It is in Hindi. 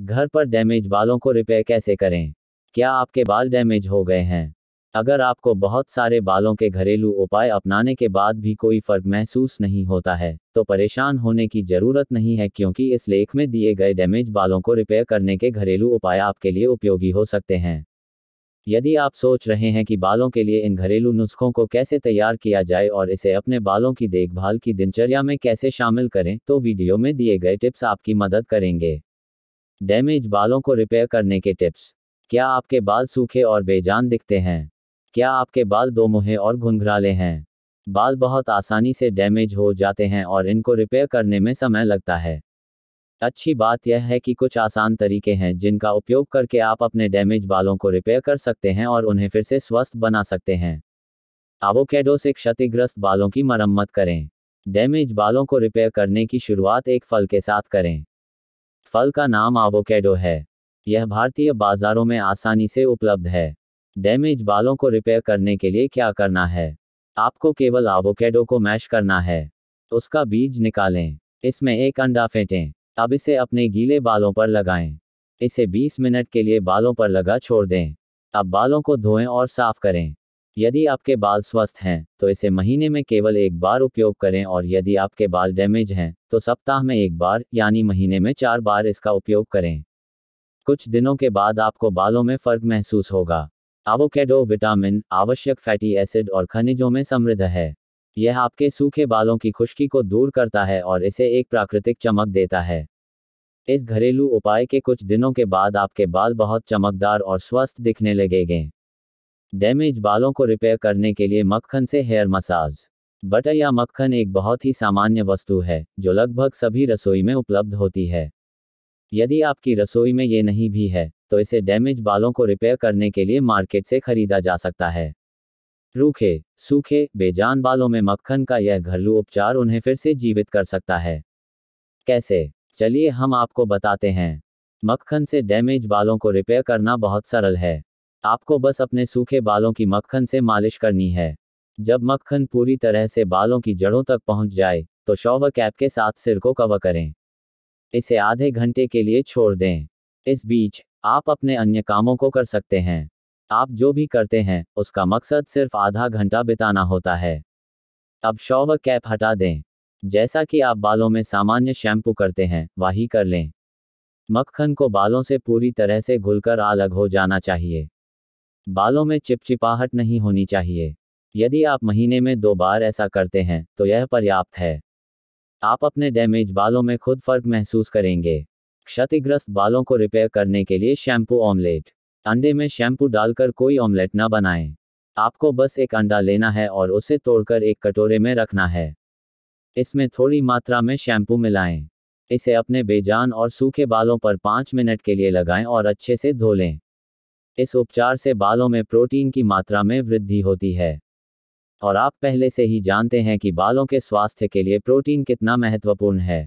घर पर डैमेज बालों को रिपेयर कैसे करें क्या आपके बाल डैमेज हो गए हैं अगर आपको बहुत सारे बालों के घरेलू उपाय अपनाने के बाद भी कोई फर्क महसूस नहीं होता है तो परेशान होने की जरूरत नहीं है क्योंकि इस लेख में दिए गए डैमेज बालों को रिपेयर करने के घरेलू उपाय आपके लिए उपयोगी हो सकते हैं यदि आप सोच रहे हैं कि बालों के लिए इन घरेलू नुस्खों को कैसे तैयार किया जाए और इसे अपने बालों की देखभाल की दिनचर्या में कैसे शामिल करें तो वीडियो में दिए गए टिप्स आपकी मदद करेंगे डैमेज बालों को रिपेयर करने के टिप्स क्या आपके बाल सूखे और बेजान दिखते हैं क्या आपके बाल दो मुहे और घुंघराले हैं बाल बहुत आसानी से डैमेज हो जाते हैं और इनको रिपेयर करने में समय लगता है अच्छी बात यह है कि कुछ आसान तरीके हैं जिनका उपयोग करके आप अपने डैमेज बालों को रिपेयर कर सकते हैं और उन्हें फिर से स्वस्थ बना सकते हैं आवोकेडो से क्षतिग्रस्त बालों की मरम्मत करें डैमेज बालों को रिपेयर करने की शुरुआत एक फल के साथ करें फल का नाम आवोकेडो है यह भारतीय बाजारों में आसानी से उपलब्ध है डैमेज बालों को रिपेयर करने के लिए क्या करना है आपको केवल आवोकेडो को मैश करना है उसका बीज निकालें इसमें एक अंडा फेंटें अब इसे अपने गीले बालों पर लगाएं। इसे 20 मिनट के लिए बालों पर लगा छोड़ दें अब बालों को धोएं और साफ करें यदि आपके बाल स्वस्थ हैं तो इसे महीने में केवल एक बार उपयोग करें और यदि आपके बाल डैमेज हैं तो सप्ताह में एक बार यानी महीने में चार बार इसका उपयोग करें कुछ दिनों के बाद आपको बालों में फर्क महसूस होगा आवोकेडो विटामिन आवश्यक फैटी एसिड और खनिजों में समृद्ध है यह आपके सूखे बालों की खुश्की को दूर करता है और इसे एक प्राकृतिक चमक देता है इस घरेलू उपाय के कुछ दिनों के बाद आपके बाल बहुत चमकदार और स्वस्थ दिखने लगेंगे डैमेज बालों को रिपेयर करने के लिए मक्खन से हेयर मसाज बटर या मक्खन एक बहुत ही सामान्य वस्तु है जो लगभग सभी रसोई में उपलब्ध होती है यदि आपकी रसोई में ये नहीं भी है तो इसे डैमेज बालों को रिपेयर करने के लिए मार्केट से खरीदा जा सकता है रूखे सूखे बेजान बालों में मक्खन का यह घरेलू उपचार उन्हें फिर से जीवित कर सकता है कैसे चलिए हम आपको बताते हैं मक्खन से डैमेज बालों को रिपेयर करना बहुत सरल है आपको बस अपने सूखे बालों की मक्खन से मालिश करनी है जब मक्खन पूरी तरह से बालों की जड़ों तक पहुंच जाए तो शॉवर कैप के साथ सिर को कवर करें इसे आधे घंटे के लिए छोड़ दें इस बीच आप अपने अन्य कामों को कर सकते हैं आप जो भी करते हैं उसका मकसद सिर्फ आधा घंटा बिताना होता है अब शॉ व कैप हटा दें जैसा कि आप बालों में सामान्य शैम्पू करते हैं वही कर लें मक्खन को बालों से पूरी तरह से घुलकर अलग हो जाना चाहिए बालों में चिपचिपाहट नहीं होनी चाहिए यदि आप महीने में दो बार ऐसा करते हैं तो यह पर्याप्त है आप अपने डैमेज बालों में खुद फर्क महसूस करेंगे क्षतिग्रस्त बालों को रिपेयर करने के लिए शैम्पू ऑमलेट अंडे में शैम्पू डालकर कोई ऑमलेट ना बनाएं। आपको बस एक अंडा लेना है और उसे तोड़कर एक कटोरे में रखना है इसमें थोड़ी मात्रा में शैम्पू मिलाएं। इसे अपने बेजान और सूखे बालों पर पाँच मिनट के लिए लगाएं और अच्छे से धो लें इस उपचार से बालों में प्रोटीन की मात्रा में वृद्धि होती है और आप पहले से ही जानते हैं कि बालों के स्वास्थ्य के लिए प्रोटीन कितना महत्वपूर्ण है